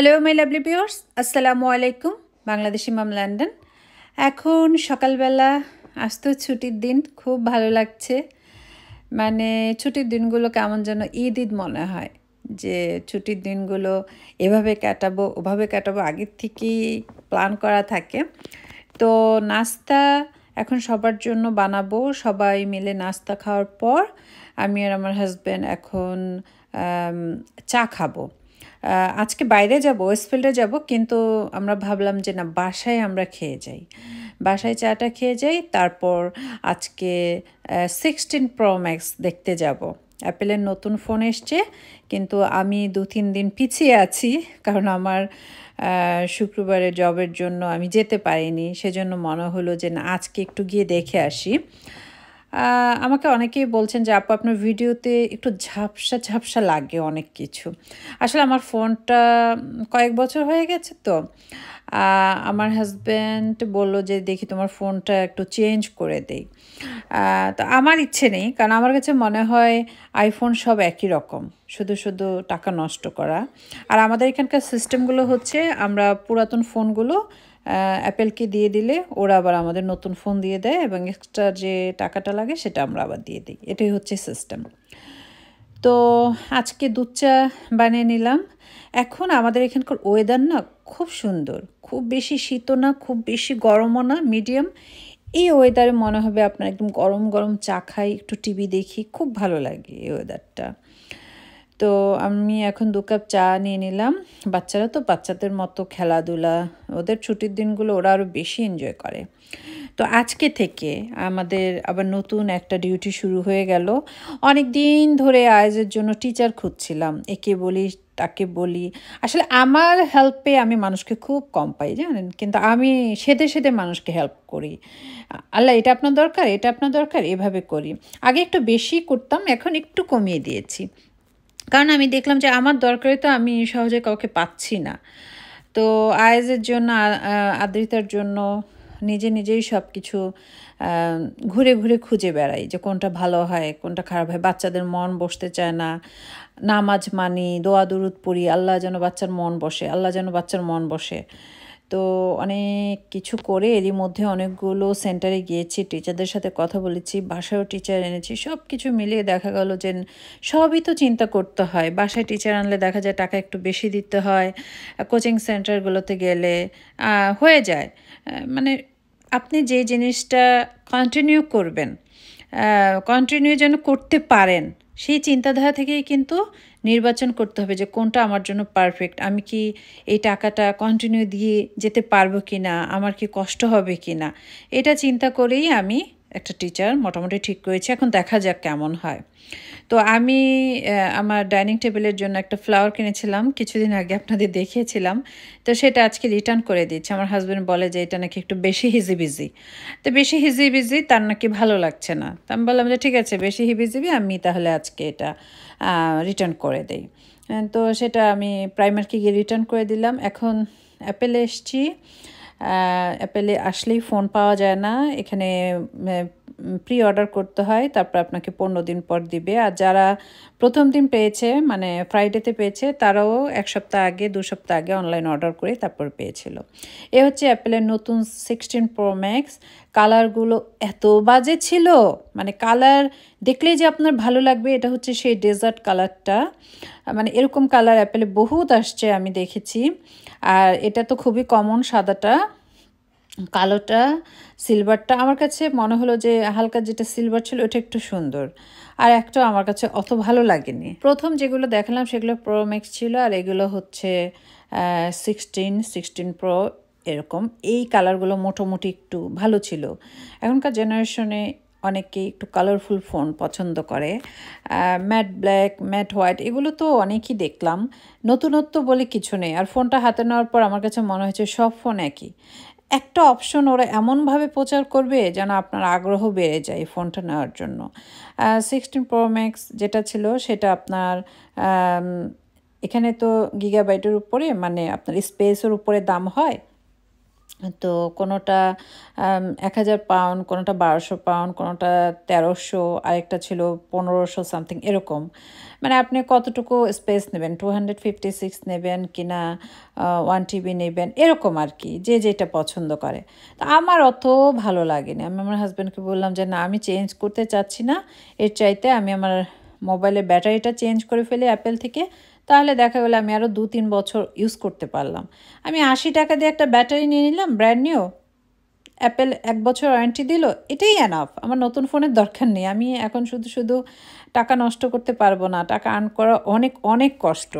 Hello my lovely Pears আসসালামু আলাইকুম বাংলাদেশি মাম London এখন সকালবেলা আসতো ছুটির দিন খুব ভালো লাগছে মানে ছুটির দিনগুলো কেমন যেন ঈদ ঈদ মনে হয় যে ছুটির দিনগুলো এভাবে কাটাবো ওভাবে কাটাবো আগের থেকেই প্ল্যান করা থাকে তো নাস্তা এখন সবার জন্য বানাবো সবাই মিলে নাস্তা খাওয়ার পর আমি আর আমার হাজব্যান্ড এখন চা খাবো আজকে বাইরে যাব ওয়েস্টফিল্ডে যাব কিন্তু আমরা ভাবলাম যে না বাসায় আমরা খেয়ে যাই বাসায় চাটা খেয়ে যাই তারপর আজকে সিক্সটিন প্রো ম্যাক্স দেখতে যাব অ্যাপেলের নতুন ফোন এসছে কিন্তু আমি দু তিন দিন পিছিয়ে আছি কারণ আমার শুক্রবারে জবের জন্য আমি যেতে পারিনি সেজন্য মনে হলো যে না আজকে একটু গিয়ে দেখে আসি আমাকে অনেকেই বলছেন যে আপু আপনার ভিডিওতে একটু ঝাপসা ঝাপসা লাগে অনেক কিছু আসলে আমার ফোনটা কয়েক বছর হয়ে গেছে তো আমার হাজব্যান্ড বললো যে দেখি তোমার ফোনটা একটু চেঞ্জ করে দেই তো আমার ইচ্ছে নেই কারণ আমার কাছে মনে হয় আইফোন সব একই রকম শুধু শুধু টাকা নষ্ট করা আর আমাদের এখানকার সিস্টেমগুলো হচ্ছে আমরা পুরাতন ফোনগুলো অ্যাপেলকে দিয়ে দিলে ওরা আবার আমাদের নতুন ফোন দিয়ে দেয় এবং এক্সট্রা যে টাকাটা লাগে সেটা আমরা আবার দিয়ে দিই এটাই হচ্ছে সিস্টেম তো আজকে দুধ চা বানিয়ে নিলাম এখন আমাদের এখানকার ওয়েদার না খুব সুন্দর খুব বেশি শীতও না খুব বেশি গরমও না মিডিয়াম এই ওয়েদারে মনে হবে আপনার একদম গরম গরম চা খাই একটু টিভি দেখি খুব ভালো লাগে এই ওয়েদারটা তো আমি এখন দু কাপ চা নিয়ে নিলাম বাচ্চারা তো বাচ্চাদের মতো খেলাধুলা ওদের ছুটির দিনগুলো ওরা আরও বেশি এনজয় করে তো আজকে থেকে আমাদের আবার নতুন একটা ডিউটি শুরু হয়ে গেল অনেক দিন ধরে আয়োজের জন্য টিচার খুঁজছিলাম একে বলি তাকে বলি আসলে আমার হেল্পে আমি মানুষকে খুব কম পাই জানেন কিন্তু আমি সেদে সেদে মানুষকে হেল্প করি আল্লাহ এটা আপনার দরকার এটা আপনার দরকার এভাবে করি আগে একটু বেশি করতাম এখন একটু কমিয়ে দিয়েছি কারণ আমি দেখলাম যে আমার দরকারে তো আমি সহজে কাউকে পাচ্ছি না তো আয়েজের জন্য আদ্রিতার জন্য নিজে নিজেই সব কিছু ঘুরে ঘুরে খুঁজে বেড়াই যে কোনটা ভালো হয় কোনটা খারাপ হয় বাচ্চাদের মন বসতে চায় না নামাজ মানি দোয়া দুরুদ পড়ি আল্লাহ যেন বাচ্চার মন বসে আল্লাহ যেন বাচ্চার মন বসে তো অনেক কিছু করে এরই মধ্যে অনেকগুলো সেন্টারে গিয়েছি টিচারদের সাথে কথা বলেছি বাসায়ও টিচার এনেছি সব কিছু মিলিয়ে দেখা গেল যে সবই তো চিন্তা করতে হয় বাসায় টিচার আনলে দেখা যায় টাকা একটু বেশি দিতে হয় কোচিং সেন্টারগুলোতে গেলে হয়ে যায় মানে আপনি যে জিনিসটা কন্টিনিউ করবেন কন্টিনিউ যেন করতে পারেন সেই চিন্তাধারা থেকেই কিন্তু নির্বাচন করতে হবে যে কোনটা আমার জন্য পারফেক্ট আমি কি এই টাকাটা কন্টিনিউ দিয়ে যেতে পারবো কি না আমার কি কষ্ট হবে কি না এটা চিন্তা করেই আমি একটা টিচার মোটামুটি ঠিক করেছি এখন দেখা যাক কেমন হয় তো আমি আমার ডাইনিং টেবিলের জন্য একটা ফ্লাওয়ার কিনেছিলাম কিছুদিন আগে আপনাদের দেখিয়েছিলাম তো সেটা আজকে রিটার্ন করে দিচ্ছে আমার হাজব্যান্ড বলে যে এটা নাকি একটু বেশি হিজি বিজি তো বেশি হিজি বিজি তার নাকি ভালো লাগছে না তো আমি বললাম যে ঠিক আছে বেশি হিবিজিবি আমি তাহলে আজকে এটা রিটার্ন করে দেই তো সেটা আমি প্রাইমারকে গিয়ে রিটার্ন করে দিলাম এখন অ্যাপেলে এসছি অ্যাপেলে আসলেই ফোন পাওয়া যায় না এখানে প্রি অর্ডার করতে হয় তারপর আপনাকে পনেরো দিন পর দিবে আর যারা প্রথম দিন পেয়েছে মানে ফ্রাইডেতে পেয়েছে তারাও এক সপ্তাহ আগে দু সপ্তাহ আগে অনলাইন অর্ডার করে তারপর পেয়েছিল এ হচ্ছে অ্যাপেলের নতুন সিক্সটিন প্রো ম্যাক্স কালারগুলো এত বাজে ছিল মানে কালার দেখলেই যে আপনার ভালো লাগবে এটা হচ্ছে সেই ডেজার্ট কালারটা মানে এরকম কালার অ্যাপেলে বহুত আসছে আমি দেখেছি আর এটা তো খুবই কমন সাদাটা কালোটা সিলভারটা আমার কাছে মনে হলো যে হালকা যেটা সিলভার ছিল ওটা একটু সুন্দর আর একটা আমার কাছে অত ভালো লাগেনি প্রথম যেগুলো দেখালাম সেগুলো প্রো ম্যাক্স ছিল আর এগুলো হচ্ছে সিক্সটিন সিক্সটিন প্রো এরকম এই কালারগুলো মোটামুটি একটু ভালো ছিল এখনকার জেনারেশনে অনেকেই একটু কালারফুল ফোন পছন্দ করে ম্যাট ব্ল্যাক ম্যাট হোয়াইট এগুলো তো অনেকই দেখলাম নতুনত্ব বলে কিছু নেই আর ফোনটা হাতে নেওয়ার পর আমার কাছে মনে হয়েছে সব ফোন একই একটা অপশন ওরা এমনভাবে প্রচার করবে যেন আপনার আগ্রহ বেড়ে যায় ফোনটা নেওয়ার জন্য সিক্সটিন প্রো ম্যাক্স যেটা ছিল সেটা আপনার এখানে তো গিগাবাইটের উপরে মানে আপনার স্পেসের উপরে দাম হয় তো কোনোটা এক হাজার পাউন্ড কোনোটা বারোশো পাউন্ড কোনোটা তেরোশো আরেকটা ছিল পনেরোশো সামথিং এরকম মানে আপনি কতটুকু স্পেস নেবেন টু হান্ড্রেড ফিফটি সিক্স নেবেন কি না ওয়ান টিবি নেবেন এরকম আর কি যে যেটা পছন্দ করে তো আমার অত ভালো লাগেনি আমি আমার হাজব্যান্ডকে বললাম যে না আমি চেঞ্জ করতে চাচ্ছি না এর চাইতে আমি আমার মোবাইলের ব্যাটারিটা চেঞ্জ করে ফেলি অ্যাপেল থেকে তাহলে দেখা গেলো আমি আরও দু তিন বছর ইউজ করতে পারলাম আমি আশি টাকা দিয়ে একটা ব্যাটারি নিয়ে নিলাম ব্র্যান্ড নিউ অ্যাপেল এক বছর ওয়ারেন্টি দিল এটাই অ্যানাফ আমার নতুন ফোনের দরকার নেই আমি এখন শুধু শুধু টাকা নষ্ট করতে পারবো না টাকা আর্ন করা অনেক অনেক কষ্ট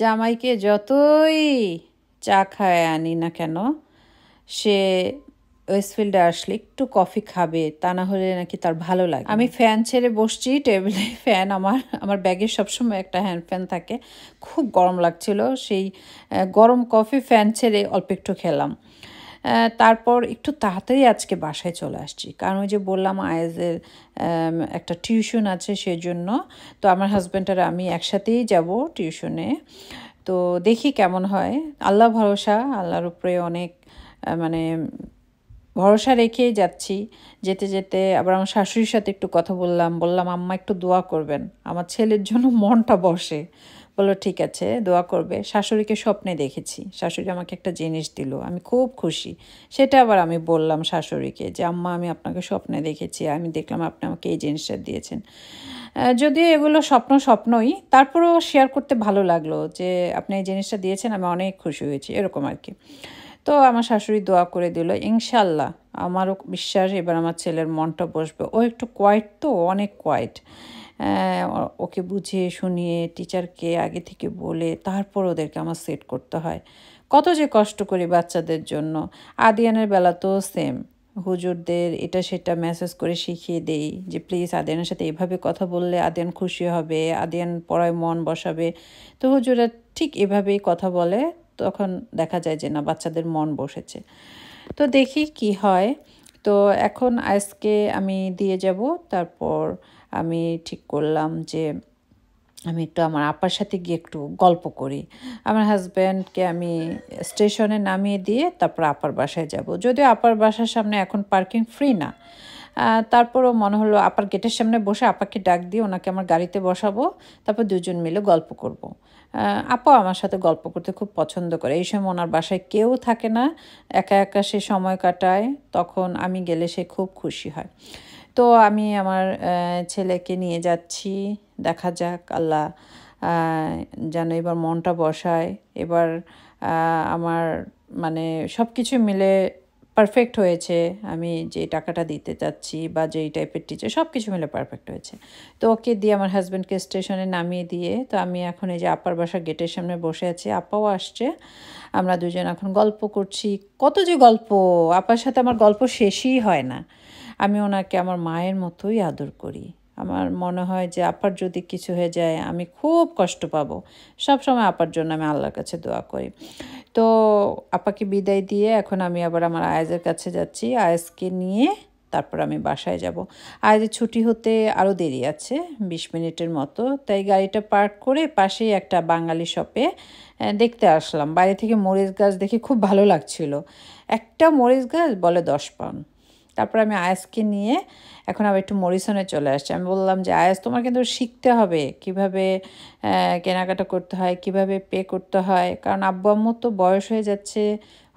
জামাইকে যতই চা খায় আনি না কেন সে ওয়েস্টফিল্ডে আসলে একটু কফি খাবে তা না হলে নাকি তার ভালো লাগে আমি ফ্যান ছেড়ে বসছি টেবিলে ফ্যান আমার আমার ব্যাগে সবসময় একটা হ্যান্ড ফ্যান থাকে খুব গরম লাগছিল সেই গরম কফি ফ্যান ছেড়ে অল্প একটু খেলাম তারপর একটু তাড়াতাড়ি আজকে বাসায় চলে আসছি কারণ ওই যে বললাম আয়েজের একটা টিউশন আছে সেজন্য তো আমার হাজব্যান্ড আর আমি একসাথেই যাব টিউশনে তো দেখি কেমন হয় আল্লাহ ভরসা আল্লাহর উপরে অনেক মানে ভরসা রেখেই যাচ্ছি যেতে যেতে আবার আমার শাশুড়ির সাথে একটু কথা বললাম বললাম আম্মা একটু দোয়া করবেন আমার ছেলের জন্য মনটা বসে বললো ঠিক আছে দোয়া করবে শাশুড়িকে স্বপ্নে দেখেছি শাশুড়ি আমাকে একটা জিনিস দিল আমি খুব খুশি সেটা আবার আমি বললাম শাশুড়িকে যে আম্মা আমি আপনাকে স্বপ্নে দেখেছি আমি দেখলাম আপনি আমাকে এই জিনিসটা দিয়েছেন যদিও এগুলো স্বপ্ন স্বপ্নই তারপরেও শেয়ার করতে ভালো লাগলো যে আপনি এই জিনিসটা দিয়েছেন আমি অনেক খুশি হয়েছি এরকম আর কি তো আমার শাশুড়ি দোয়া করে দিল ইনশাল্লাহ আমারও বিশ্বাস এবার আমার ছেলের মনটা বসবে ও একটু কোয়াইট তো অনেক কোয়াইট ওকে বুঝিয়ে শুনিয়ে টিচারকে আগে থেকে বলে তারপর ওদেরকে আমার সেট করতে হয় কত যে কষ্ট করি বাচ্চাদের জন্য আদিয়ানের বেলা তো সেম হুজুরদের এটা সেটা মেসেজ করে শিখিয়ে দেই যে প্লিজ আদিয়ানের সাথে এভাবে কথা বললে আদিয়ান খুশি হবে আদিয়ান পড়ায় মন বসাবে তো হুজুরা ঠিক এভাবেই কথা বলে তখন দেখা যায় যে না বাচ্চাদের মন বসেছে তো দেখি কি হয় তো এখন আজকে আমি দিয়ে যাব তারপর আমি ঠিক করলাম যে আমি একটু আমার আপার সাথে গিয়ে একটু গল্প করি আমার হাজব্যান্ডকে আমি স্টেশনে নামিয়ে দিয়ে তারপর আপার বাসায় যাব যদিও আপার বাসার সামনে এখন পার্কিং ফ্রি না তারপরও মনে হলো আপার গেটের সামনে বসে আপাকে ডাক দিয়ে ওনাকে আমার গাড়িতে বসাবো তারপর দুজন মিলে গল্প করব। আপা আমার সাথে গল্প করতে খুব পছন্দ করে এই সময় ওনার বাসায় কেউ থাকে না একা একা সে সময় কাটায় তখন আমি গেলে সে খুব খুশি হয় তো আমি আমার ছেলেকে নিয়ে যাচ্ছি দেখা যাক আল্লাহ যেন এবার মনটা বসায় এবার আমার মানে সব কিছু মিলে পারফেক্ট হয়েছে আমি যে টাকাটা দিতে চাচ্ছি বা যেই টাইপের টিচার সব কিছু মিলে পারফেক্ট হয়েছে তো ওকে দিয়ে আমার হাজব্যান্ডকে স্টেশনে নামিয়ে দিয়ে তো আমি এখন এই যে আপার বাসা গেটের সামনে বসে আছি আপাও আসছে আমরা দুজন এখন গল্প করছি কত যে গল্প আপার সাথে আমার গল্প শেষই হয় না আমি ওনাকে আমার মায়ের মতোই আদর করি আমার মনে হয় যে আপার যদি কিছু হয়ে যায় আমি খুব কষ্ট পাবো সবসময় আপার জন্য আমি আল্লাহর কাছে দোয়া করি তো আপাকে বিদায় দিয়ে এখন আমি আবার আমার আয়েজের কাছে যাচ্ছি আয়েজকে নিয়ে তারপর আমি বাসায় যাব আয়েজের ছুটি হতে আরও দেরি আছে বিশ মিনিটের মতো তাই গাড়িটা পার্ক করে পাশেই একটা বাঙালি শপে দেখতে আসলাম বাইরে থেকে মরিচ গাছ দেখে খুব ভালো লাগছিল একটা মরিচ গাছ বলে দশ পাউন্ড তারপর আমি আয়াসকে নিয়ে এখন আবার একটু মরিসনে চলে আসছি আমি বললাম যে আয়াস তোমার কিন্তু শিখতে হবে কিভাবে কেনাকাটা করতে হয় কিভাবে পে করতে হয় কারণ আব্বু আম্মুর তো বয়স হয়ে যাচ্ছে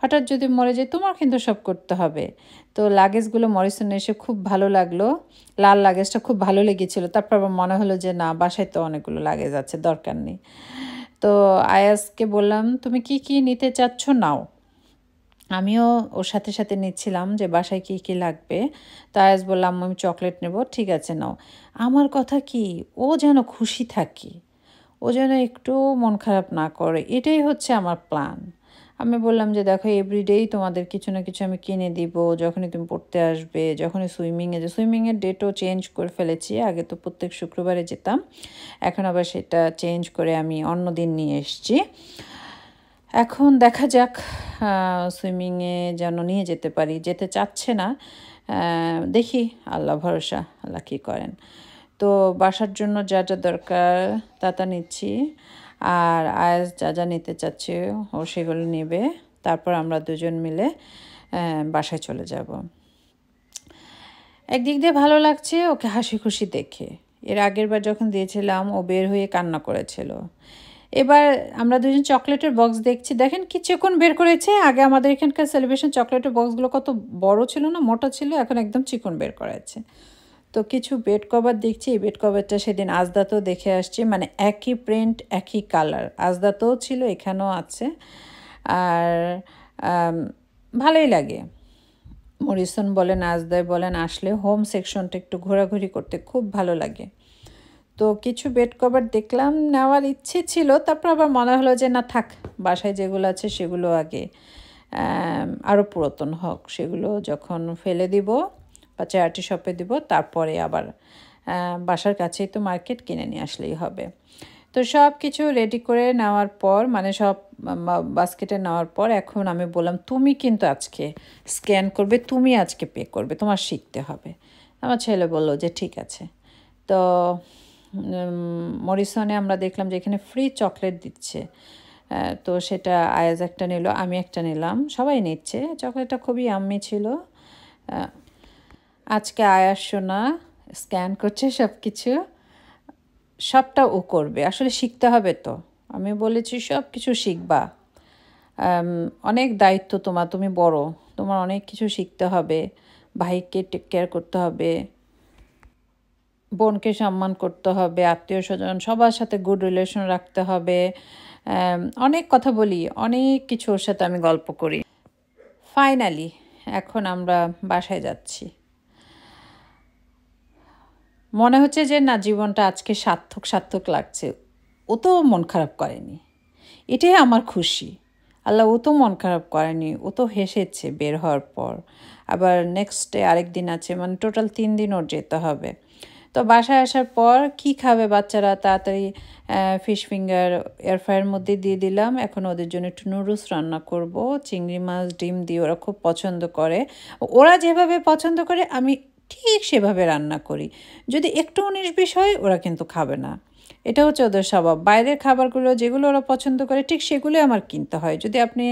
হঠাৎ যদি মরে যায় তোমার কিন্তু সব করতে হবে তো লাগেজগুলো মরিসনে এসে খুব ভালো লাগলো লাল লাগেজটা খুব ভালো লেগেছিলো তারপর আবার মনে হলো যে না বাসায় তো অনেকগুলো লাগেজ আছে দরকার নেই তো আয়াসকে বললাম তুমি কি কি নিতে চাচ্ছ নাও আমিও ওর সাথে সাথে নিচ্ছিলাম যে বাসায় কী কী লাগবে আজ বললাম আমি চকলেট নেব ঠিক আছে নাও আমার কথা কি ও যেন খুশি থাকি ও যেন একটু মন খারাপ না করে এটাই হচ্ছে আমার প্ল্যান আমি বললাম যে দেখো এভরিডেই তোমাদের কিছু না কিছু আমি কিনে দিব যখনই তুমি পড়তে আসবে যখনই সুইমিংয়ে যে সুইমিংয়ের ডেটও চেঞ্জ করে ফেলেছি আগে তো প্রত্যেক শুক্রবারে যেতাম এখন আবার সেটা চেঞ্জ করে আমি অন্য দিন নিয়ে এসছি এখন দেখা যাক সুইমিংয়ে যেন নিয়ে যেতে পারি যেতে চাচ্ছে না দেখি আল্লাহ ভরসা আল্লাহ কী করেন তো বাসার জন্য যা যা দরকার তা তা নিচ্ছি আর আয়াস যা যা নিতে চাচ্ছে ও সেগুলো নেবে তারপর আমরা দুজন মিলে বাসায় চলে যাব একদিক দিয়ে ভালো লাগছে ওকে হাসি খুশি দেখে এর আগের বার যখন দিয়েছিলাম ও বের হয়ে কান্না করেছিল এবার আমরা দুজন চকলেটের বক্স দেখছি দেখেন কি চিকুন বের করেছে আগে আমাদের এখানকার সেলিব্রেশন চকলেটের বক্সগুলো কত বড় ছিল না মোটা ছিল এখন একদম চিকন বের করেছে তো কিছু বেড কভার দেখছি এই বেড কভারটা সেদিন তো দেখে আসছি মানে একই প্রিন্ট একই কালার তো ছিল এখানেও আছে আর ভালোই লাগে মরিসন বলেন আজদায় বলেন আসলে হোম সেকশনটা একটু ঘোরাঘুরি করতে খুব ভালো লাগে তো কিছু বেড কভার দেখলাম নেওয়ার ইচ্ছে ছিল তারপর আবার মনে হলো যে না থাক বাসায় যেগুলো আছে সেগুলো আগে আরও পুরাতন হোক সেগুলো যখন ফেলে দিব বা চেয়ারটি শপে দিব তারপরে আবার বাসার কাছেই তো মার্কেট কিনে নিয়ে আসলেই হবে তো সব কিছু রেডি করে নেওয়ার পর মানে সব বাস্কেটে নেওয়ার পর এখন আমি বললাম তুমি কিন্তু আজকে স্ক্যান করবে তুমি আজকে পে করবে তোমার শিখতে হবে আমার ছেলে বললো যে ঠিক আছে তো মরিসনে আমরা দেখলাম যে এখানে ফ্রি চকলেট দিচ্ছে তো সেটা আয়াজ একটা নিল আমি একটা নিলাম সবাই নিচ্ছে চকলেটটা খুবই আম্মি ছিল আজকে আয়াস সোনা স্ক্যান করছে সব কিছু সবটা ও করবে আসলে শিখতে হবে তো আমি বলেছি সব কিছু শিখবা অনেক দায়িত্ব তোমার তুমি বড় তোমার অনেক কিছু শিখতে হবে ভাইকে টেক কেয়ার করতে হবে বোনকে সম্মান করতে হবে আত্মীয় স্বজন সবার সাথে গুড রিলেশন রাখতে হবে অনেক কথা বলি অনেক কিছু ওর সাথে আমি গল্প করি ফাইনালি এখন আমরা বাসায় যাচ্ছি মনে হচ্ছে যে না জীবনটা আজকে সার্থক সার্থক লাগছে ও তো মন খারাপ করেনি এটাই আমার খুশি আল্লাহ ও তো মন খারাপ করেনি ও তো হেসেছে বের হওয়ার পর আবার নেক্সট ডে আরেক দিন আছে মানে টোটাল তিন দিন ওর যেতে হবে তো বাসায় আসার পর কি খাবে বাচ্চারা তাড়াতাড়ি ফিশ ফিঙ্গার এয়ারফ্রায়ের মধ্যে দিয়ে দিলাম এখন ওদের জন্য একটু নুডলস রান্না করব চিংড়ি মাছ ডিম দিয়ে ওরা খুব পছন্দ করে ওরা যেভাবে পছন্দ করে আমি ঠিক সেভাবে রান্না করি যদি একটুও নির্বিষ হয় ওরা কিন্তু খাবে না এটা হচ্ছে ওদের স্বভাব বাইরের খাবারগুলো যেগুলো ওরা পছন্দ করে ঠিক সেগুলো আমার কিনতে হয় যদি আপনি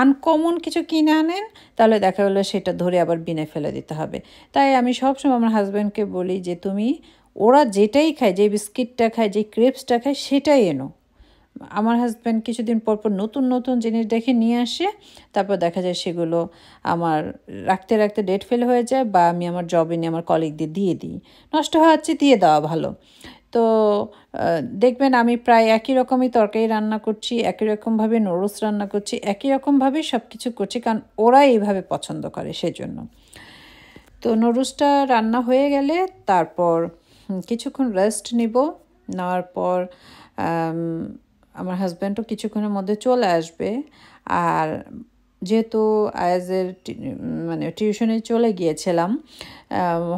আনকমন কিছু কিনে আনেন তাহলে দেখা গেলো সেটা ধরে আবার বিনে ফেলে দিতে হবে তাই আমি সবসময় আমার হাজব্যান্ডকে বলি যে তুমি ওরা যেটাই খায় যে বিস্কিটটা খায় যে ক্রেপসটা খায় সেটাই এনো আমার হাজব্যান্ড কিছুদিন পর পর নতুন নতুন জিনিস দেখে নিয়ে আসে তারপর দেখা যায় সেগুলো আমার রাখতে রাখতে ডেট ফেল হয়ে যায় বা আমি আমার জবে নিয়ে আমার কলিগদের দিয়ে দিই নষ্ট হচ্ছে দিয়ে দেওয়া ভালো তো দেখবেন আমি প্রায় একই রকমই তরকারি রান্না করছি একই রকমভাবে নোরস রান্না করছি একই রকমভাবে সব কিছু করছি কারণ ওরা এইভাবে পছন্দ করে সেজন্য তো নোরসটা রান্না হয়ে গেলে তারপর কিছুক্ষণ রেস্ট নিব নেওয়ার পর আমার হাজব্যান্ডও কিছুক্ষণের মধ্যে চলে আসবে আর যেহেতু আয়াজের মানে টিউশনে চলে গিয়েছিলাম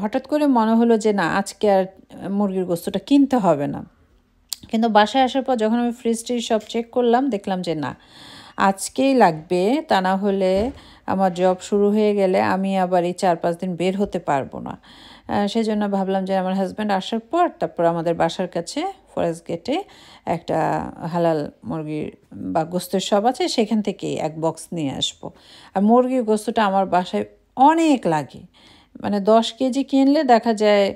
হঠাৎ করে মনে হলো যে না আজকে আর মুরগির গোস্তটা কিনতে হবে না কিন্তু বাসায় আসার পর যখন আমি ফ্রিজ ট্রিজ সব চেক করলাম দেখলাম যে না আজকেই লাগবে তা না হলে আমার জব শুরু হয়ে গেলে আমি আবার এই চার পাঁচ দিন বের হতে পারবো না সেই জন্য ভাবলাম যে আমার হাজব্যান্ড আসার পর তারপর আমাদের বাসার কাছে ফরেস্ট গেটে একটা হালাল মুরগির বা গোস্তের সব আছে সেখান থেকে এক বক্স নিয়ে আসবো আর মুরগির গোস্তটা আমার বাসায় অনেক লাগে মানে দশ কেজি কিনলে দেখা যায়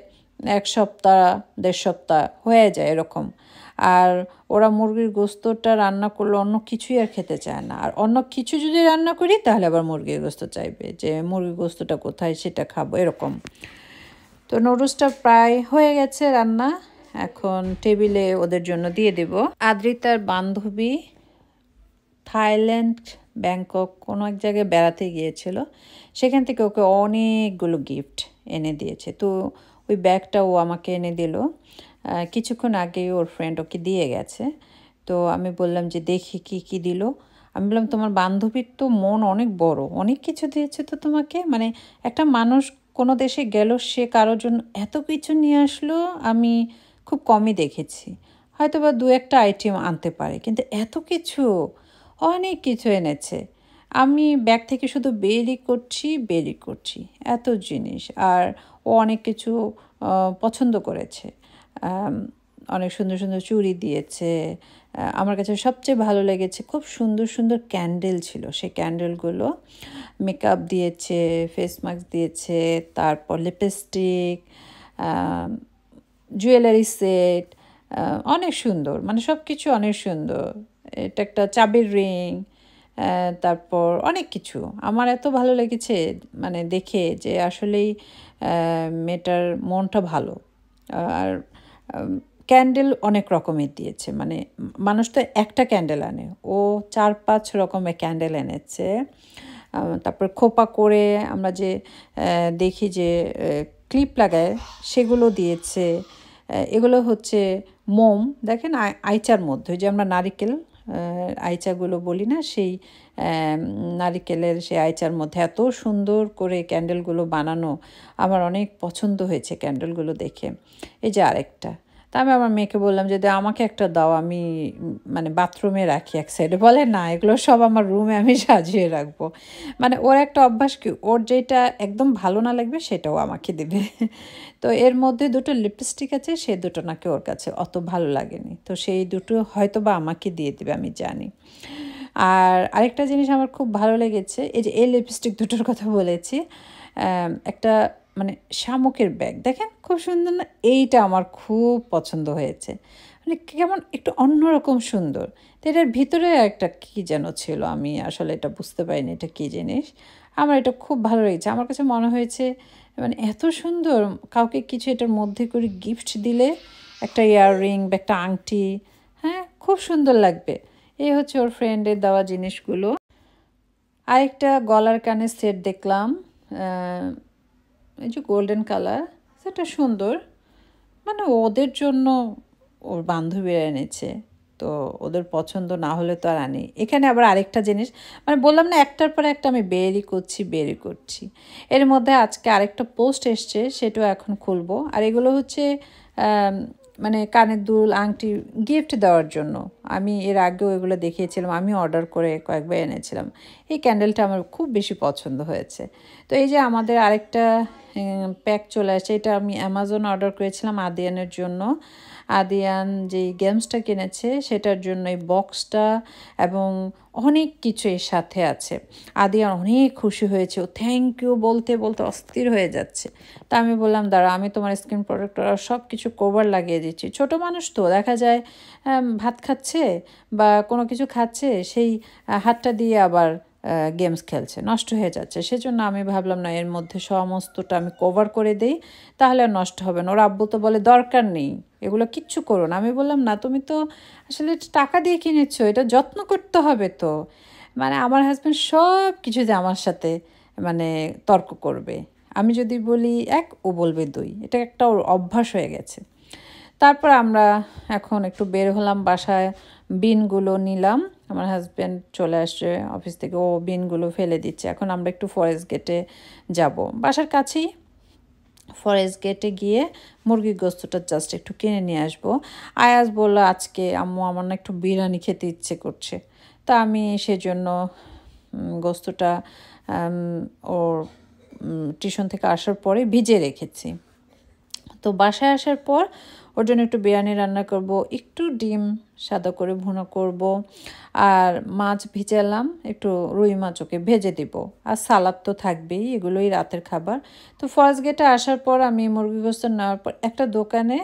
এক সপ্তাহ দেড় সপ্তাহ হয়ে যায় এরকম আর ওরা মুরগির গোস্তটা রান্না করলে অন্য কিছুই আর খেতে চায় না আর অন্য কিছু যদি রান্না করি তাহলে আবার মুরগির গোস্ত চাইবে যে মুরগির গোস্তটা কোথায় সেটা খাবো এরকম তো নুডলসটা প্রায় হয়ে গেছে রান্না এখন টেবিলে ওদের জন্য দিয়ে দেব আদ্রিতার বান্ধবী থাইল্যান্ড ব্যাংকক কোনো এক জায়গায় বেড়াতে গিয়েছিল সেখান থেকে ওকে অনেকগুলো গিফট এনে দিয়েছে তো ওই ব্যাগটা ও আমাকে এনে দিল কিছুক্ষণ আগে ওর ফ্রেন্ড ওকে দিয়ে গেছে তো আমি বললাম যে দেখি কি কি দিল আমি বললাম তোমার বান্ধবীর তো মন অনেক বড় অনেক কিছু দিয়েছে তো তোমাকে মানে একটা মানুষ কোনো দেশে গেল সে কারোর জন্য এত কিছু নিয়ে আসলো আমি খুব কমই দেখেছি হয়তো বা দু একটা আইটেম আনতে পারে কিন্তু এত কিছু অনেক কিছু এনেছে আমি ব্যাগ থেকে শুধু বেরি করছি বেরি করছি এত জিনিস আর ও অনেক কিছু পছন্দ করেছে অনেক সুন্দর সুন্দর চুড়ি দিয়েছে আমার কাছে সবচেয়ে ভালো লেগেছে খুব সুন্দর সুন্দর ক্যান্ডেল ছিল সেই ক্যান্ডেলগুলো মেকআপ দিয়েছে ফেস মাস্ক দিয়েছে তারপর লিপস্টিক জুয়েলারি সেট অনেক সুন্দর মানে সব কিছু অনেক সুন্দর এটা একটা চাবির রিং তারপর অনেক কিছু আমার এত ভালো লেগেছে মানে দেখে যে আসলেই মেয়েটার মনটা ভালো আর ক্যান্ডেল অনেক রকমের দিয়েছে মানে মানুষ তো একটা ক্যান্ডেল আনে ও চার পাঁচ রকমের ক্যান্ডেল এনেছে তারপর খোপা করে আমরা যে দেখি যে ক্লিপ লাগায় সেগুলো দিয়েছে এগুলো হচ্ছে মোম দেখেন আইচার মধ্যে যে আমরা নারিকেল আইচাগুলো বলি না সেই নারিকেলের সেই আইচার মধ্যে এত সুন্দর করে ক্যান্ডেলগুলো বানানো আমার অনেক পছন্দ হয়েছে ক্যান্ডেলগুলো দেখে এই যে আরেকটা তা আমি আমার মেয়েকে বললাম যে আমাকে একটা দাও আমি মানে বাথরুমে রাখি এক সাইডে বলে না এগুলো সব আমার রুমে আমি সাজিয়ে রাখবো মানে ওর একটা অভ্যাস কি ওর যেটা একদম ভালো না লাগবে সেটাও আমাকে দেবে তো এর মধ্যে দুটো লিপস্টিক আছে সে দুটো নাকি ওর কাছে অত ভালো লাগেনি তো সেই দুটো হয়তো বা আমাকে দিয়ে দেবে আমি জানি আর আরেকটা জিনিস আমার খুব ভালো লেগেছে এই যে এই লিপস্টিক দুটোর কথা বলেছি একটা মানে শামুকের ব্যাগ দেখেন খুব সুন্দর না এইটা আমার খুব পছন্দ হয়েছে মানে কেমন একটু অন্যরকম সুন্দর তো এটার ভিতরে একটা কী যেন ছিল আমি আসলে এটা বুঝতে পারিনি এটা কী জিনিস আমার এটা খুব ভালো লেগেছে আমার কাছে মনে হয়েছে মানে এত সুন্দর কাউকে কিছু এটার মধ্যে করে গিফট দিলে একটা ইয়াররিং বা একটা আংটি হ্যাঁ খুব সুন্দর লাগবে এই হচ্ছে ওর ফ্রেন্ডের দেওয়া জিনিসগুলো আরেকটা গলার কানের সেট দেখলাম এই যে গোল্ডেন কালার সেটা সুন্দর মানে ওদের জন্য ওর বান্ধবীরা এনেছে তো ওদের পছন্দ না হলে তো আর আনি এখানে আবার আরেকটা জিনিস মানে বললাম না একটার পরে একটা আমি বেরি করছি বেরি করছি এর মধ্যে আজকে আরেকটা পোস্ট এসছে সেটাও এখন খুলবো আর এগুলো হচ্ছে মানে কানের দুল আংটি গিফট দেওয়ার জন্য আমি এর আগেও এগুলো দেখিয়েছিলাম আমি অর্ডার করে কয়েকবার এনেছিলাম এই ক্যান্ডেলটা আমার খুব বেশি পছন্দ হয়েছে তো এই যে আমাদের আরেকটা প্যাক চলে আসে এটা আমি অ্যামাজন অর্ডার করেছিলাম আদিয়ানের জন্য আদিয়ান যে গেমসটা কিনেছে সেটার জন্য এই বক্সটা এবং অনেক কিছু এর সাথে আছে আদিয়ান অনেক খুশি হয়েছে ও থ্যাংক ইউ বলতে বলতে অস্থির হয়ে যাচ্ছে তা আমি বললাম দাঁড়া আমি তোমার স্কিন প্রোডাক্ট সব কিছু কভার লাগিয়ে দিচ্ছি ছোট মানুষ তো দেখা যায় ভাত খাচ্ছে বা কোনো কিছু খাচ্ছে সেই হাতটা দিয়ে আবার গেমস খেলছে নষ্ট হয়ে যাচ্ছে সেজন্য আমি ভাবলাম না এর মধ্যে সমস্তটা আমি কভার করে দেই তাহলে আর নষ্ট হবে না ওর আব্বু তো বলে দরকার নেই এগুলো কিচ্ছু করো না আমি বললাম না তুমি তো আসলে টাকা দিয়ে কিনেছো এটা যত্ন করতে হবে তো মানে আমার হাজব্যান্ড সব কিছু যে আমার সাথে মানে তর্ক করবে আমি যদি বলি এক ও বলবে দুই এটা একটা ওর অভ্যাস হয়ে গেছে তারপর আমরা এখন একটু বের হলাম বাসায় বিনগুলো নিলাম আমার হাজব্যান্ড চলে আসছে অফিস থেকে ও বিনগুলো ফেলে দিচ্ছে এখন আমরা একটু ফরেস্ট গেটে যাব বাসার কাছেই ফরেস্ট গেটে গিয়ে মুরগির গোস্তটা জাস্ট একটু কিনে নিয়ে আসবো আয়াজ বললো আজকে আম্মু আমার না একটু বিরিয়ানি খেতে ইচ্ছে করছে তা আমি সেজন্য গোস্তটা ওর টিউশন থেকে আসার পরে ভিজে রেখেছি তো বাসায় আসার পর ওর জন্য একটু বিরিয়ানি রান্না করব একটু ডিম সাদা করে ভুনো করব আর মাছ ভিজালাম একটু রুই মাছ ওকে ভেজে দিব আর সালাদ তো থাকবেই এগুলোই রাতের খাবার তো ফার্স্ট গেটে আসার পর আমি মুরগি গোস্ত নেওয়ার পর একটা দোকানে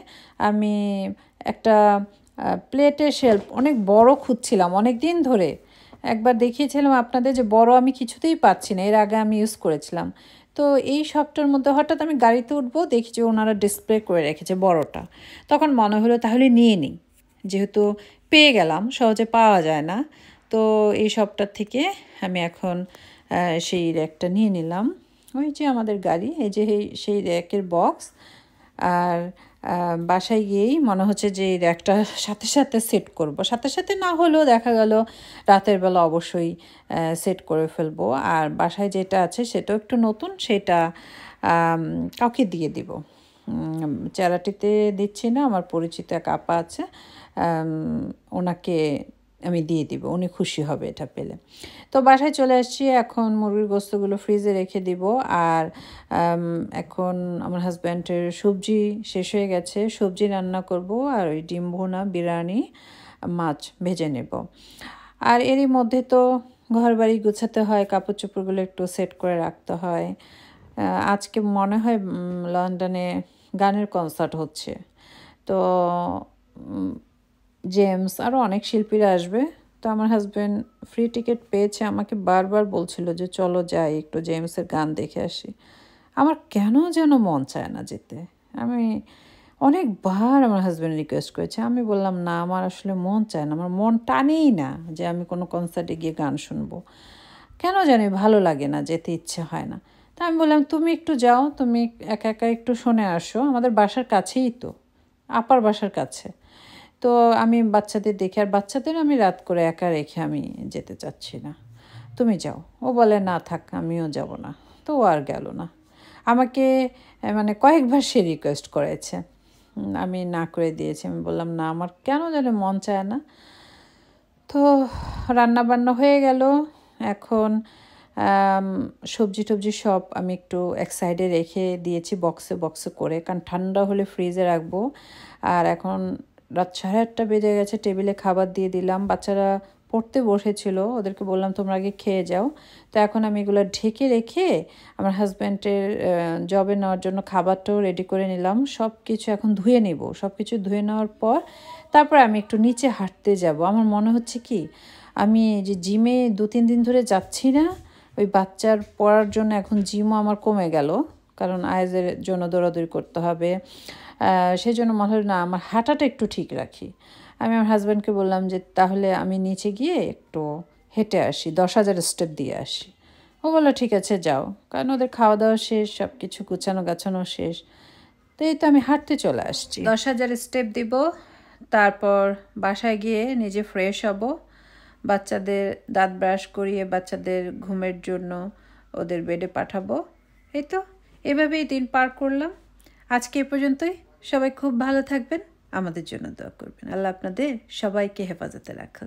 আমি একটা প্লেটের শেলফ অনেক বড় খুঁজছিলাম অনেক দিন ধরে একবার দেখিয়েছিলাম আপনাদের যে বড় আমি কিছুতেই পাচ্ছি না এর আগে আমি ইউজ করেছিলাম তো এই সবটার মধ্যে হঠাৎ আমি গাড়িতে উঠবো দেখি যে ওনারা ডিসপ্লে করে রেখেছে বড়টা তখন মনে হলো তাহলে নিয়ে নিই যেহেতু পেয়ে গেলাম সহজে পাওয়া যায় না তো এই সবটার থেকে আমি এখন সেই র্যাকটা নিয়ে নিলাম ওই যে আমাদের গাড়ি এই যে সেই র্যাকের বক্স আর বাসায় গিয়েই মনে হচ্ছে যে এই র্যাকটা সাথে সাথে সেট করব সাথে সাথে না হলেও দেখা গেল রাতের বেলা অবশ্যই সেট করে ফেলবো আর বাসায় যেটা আছে সেটাও একটু নতুন সেটা কাউকে দিয়ে দিব চেরাটিতে দিচ্ছি না আমার পরিচিত এক আপা আছে ওনাকে আমি দিয়ে দিব উনি খুশি হবে এটা পেলে তো বাসায় চলে আসছি এখন মুরগির গোস্তগুলো ফ্রিজে রেখে দিব আর এখন আমার হাজব্যান্ডের সবজি শেষ হয়ে গেছে সবজি রান্না করব আর ওই ডিম ভুনা বিরিয়ানি মাছ ভেজে নেব আর এরই মধ্যে তো ঘর বাড়ি গুছাতে হয় কাপড় চোপড়গুলো একটু সেট করে রাখতে হয় আজকে মনে হয় লন্ডনে গানের কনসার্ট হচ্ছে তো জেমস আরও অনেক শিল্পীরা আসবে তো আমার হাজব্যান্ড ফ্রি টিকিট পেয়েছে আমাকে বারবার বলছিল যে চলো যাই একটু জেমসের গান দেখে আসি আমার কেন যেন মন চায় না যেতে আমি অনেকবার আমার হাজব্যান্ড রিকোয়েস্ট করেছে আমি বললাম না আমার আসলে মন চায় না আমার মন টানেই না যে আমি কোনো কনসার্টে গিয়ে গান শুনবো কেন জানি ভালো লাগে না যেতে ইচ্ছে হয় না তা আমি বললাম তুমি একটু যাও তুমি একা একা একটু শুনে আসো আমাদের বাসার কাছেই তো আপার বাসার কাছে তো আমি বাচ্চাদের দেখে আর বাচ্চাদের আমি রাত করে একা রেখে আমি যেতে চাচ্ছি না তুমি যাও ও বলে না থাক আমিও যাব না তো ও আর গেল না আমাকে মানে কয়েকবার সে রিকোয়েস্ট করেছে আমি না করে দিয়েছি আমি বললাম না আমার কেন যেন মন চায় না তো রান্না বান্না হয়ে গেল এখন সবজি টবজি সব আমি একটু এক সাইডে রেখে দিয়েছি বক্সে বক্সে করে কারণ ঠান্ডা হলে ফ্রিজে রাখবো আর এখন রাত সাড়ে আটটা বেজে গেছে টেবিলে খাবার দিয়ে দিলাম বাচ্চারা পড়তে বসেছিল ওদেরকে বললাম তোমরা আগে খেয়ে যাও তো এখন আমি এগুলো ঢেকে রেখে আমার হাজব্যান্ডের জবে নেওয়ার জন্য খাবারটাও রেডি করে নিলাম সব কিছু এখন ধুয়ে নেব সব কিছু ধুয়ে নেওয়ার পর তারপর আমি একটু নিচে হাঁটতে যাব আমার মনে হচ্ছে কি আমি যে জিমে দু তিন দিন ধরে যাচ্ছি না ওই বাচ্চার পড়ার জন্য এখন জিমও আমার কমে গেল কারণ আয়েজের জন্য দৌড়াদৌড়ি করতে হবে সেই জন্য মনে হলো না আমার হাঁটাটা একটু ঠিক রাখি আমি আমার হাজব্যান্ডকে বললাম যে তাহলে আমি নিচে গিয়ে একটু হেঁটে আসি দশ হাজার স্টেপ দিয়ে আসি ও বললো ঠিক আছে যাও কারণ ওদের খাওয়া দাওয়া শেষ সব কিছু গুছানো গাছানো শেষ তো এই তো আমি হাঁটতে চলে আসছি দশ হাজার স্টেপ দিব তারপর বাসায় গিয়ে নিজে ফ্রেশ হব বাচ্চাদের দাঁত ব্রাশ করিয়ে বাচ্চাদের ঘুমের জন্য ওদের বেডে পাঠাবো এই তো এভাবেই দিন পার করলাম আজকে এ পর্যন্তই সবাই খুব ভালো থাকবেন আমাদের জন্য দোয়া করবেন আল্লাহ আপনাদের সবাইকে হেফাজতে রাখুন